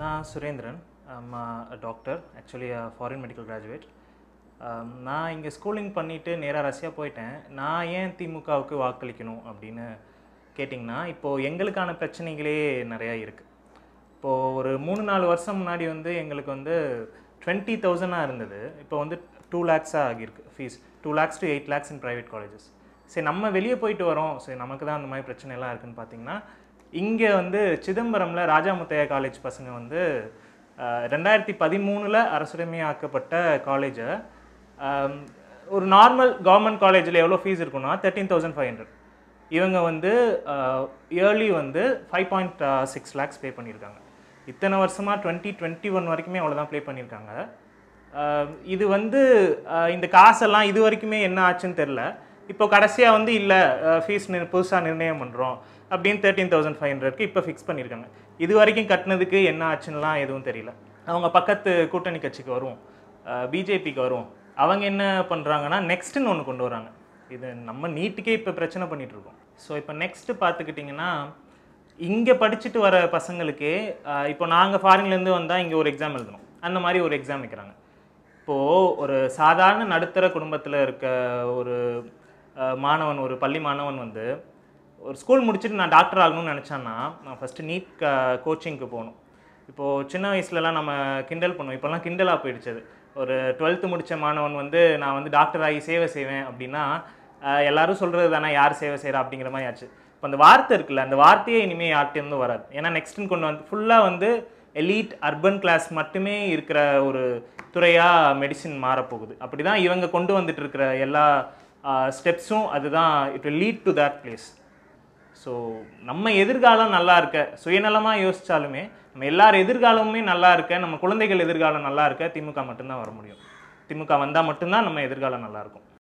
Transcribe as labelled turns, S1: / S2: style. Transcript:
S1: நான் Surendran I'm doctor actually foreign medical graduate நான் இங்கே ஸ்கூலிங் பண்ணிவிட்டு நேராக ரஷ்யா போயிட்டேன் நான் ஏன் திமுகவுக்கு வாக்களிக்கணும் அப்படின்னு கேட்டிங்கன்னா இப்போது எங்களுக்கான பிரச்சனைகளே நிறையா இருக்குது இப்போது ஒரு மூணு நாலு வருஷம் முன்னாடி வந்து எங்களுக்கு வந்து டுவெண்ட்டி தௌசண்டாக இருந்தது இப்போ வந்து டூ லேக்ஸாக ஆகியிருக்கு fees two lakhs to eight lakhs in private colleges சரி நம்ம வெளியே போயிட்டு வரோம் சரி நமக்கு தான் அந்த மாதிரி பிரச்சனைலாம் இருக்குதுன்னு பார்த்தீங்கன்னா இங்கே வந்து சிதம்பரமில் ராஜாமுத்தையா காலேஜ் பசங்க வந்து ரெண்டாயிரத்தி பதிமூணில் அரசுரிமையாக்கப்பட்ட காலேஜை ஒரு நார்மல் கவர்மெண்ட் காலேஜில் எவ்வளோ ஃபீஸ் இருக்குன்னா தேர்ட்டீன் தௌசண்ட் ஃபைவ் ஹண்ட்ரட் இவங்க வந்து இயர்லி வந்து five point six lakhs pay பண்ணியிருக்காங்க இத்தனை வருஷமாக டுவெண்ட்டி டுவெண்ட்டி ஒன் வரைக்குமே அவ்வளோதான் ப்ளே பண்ணியிருக்காங்க இது வந்து இந்த காசெல்லாம் இது வரைக்குமே என்ன ஆச்சுன்னு தெரில இப்போ கடைசியாக வந்து இல்லை ஃபீஸ் நிர் புதுசாக நிர்ணயம் பண்ணுறோம் அப்படின்னு தேர்ட்டீன் தௌசண்ட் ஃபைவ் ஹண்ட்ரட்க்கு இப்போ ஃபிக்ஸ் பண்ணியிருக்காங்க இது வரைக்கும் கட்டினதுக்கு என்ன ஆச்சுன்னா எதுவும் தெரியல அவங்க பக்கத்து கூட்டணி கட்சிக்கு வரும் பிஜேபிக்கு வரும் அவங்க என்ன பண்ணுறாங்கன்னா நெக்ஸ்ட்டுன்னு ஒன்று கொண்டு வராங்க இது நம்ம நீட்டுக்கே இப்போ பிரச்சனை பண்ணிகிட்ருக்கோம் ஸோ இப்போ நெக்ஸ்ட்டு பார்த்துக்கிட்டிங்கன்னா இங்கே படிச்சுட்டு வர பசங்களுக்கு இப்போ நாங்கள் ஃபாரின்லேருந்து வந்தால் இங்கே ஒரு எக்ஸாம் எழுதணும் அந்த மாதிரி ஒரு எக்ஸாம் வைக்கிறாங்க இப்போது ஒரு சாதாரண நடுத்தர குடும்பத்தில் இருக்க ஒரு மாணவன் ஒரு பள்ளி மாணவன் வந்து ஒரு ஸ்கூல் முடிச்சுட்டு நான் டாக்டர் ஆகணும்னு நினச்சேன்னா நான் ஃபஸ்ட்டு நீட் கோச்சிங்க்கு போகணும் இப்போது சின்ன வயசுலலாம் நம்ம கிண்டல் பண்ணுவோம் இப்போல்லாம் கிண்டலாக போயிடுச்சு ஒரு டுவெல்த்து முடித்த மாணவன் வந்து நான் வந்து டாக்டர் ஆகி சேவை செய்வேன் அப்படின்னா எல்லோரும் சொல்கிறது தானே யார் சேவை செய்கிறா அப்படிங்கிற மாதிரி ஆச்சு இப்போ அந்த வார்த்தை இருக்குல்ல அந்த வார்த்தையே இனிமேல் யார்கிட்டேருந்து வராது ஏன்னா நெக்ஸ்ட்டுன்னு கொண்டு வந்து ஃபுல்லாக வந்து எலீட் அர்பன் கிளாஸ் மட்டுமே இருக்கிற ஒரு துறையாக மெடிசின் மாறப்போகுது அப்படி தான் இவங்க கொண்டு வந்துட்டு இருக்கிற எல்லா ஸ்டெப்ஸும் அதுதான் it will lead to that place so நம்ம எதிர்காலம் நல்லா இருக்க சுயநலமாக யோசித்தாலுமே நம்ம எல்லார் எதிர்காலமுமே நல்லா இருக்க நம்ம குழந்தைகள் எதிர்காலம் நல்லா இருக்க திமுக மட்டும்தான் வர முடியும் திமுக வந்தால் மட்டும்தான் நம்ம எதிர்காலம் நல்லாயிருக்கும்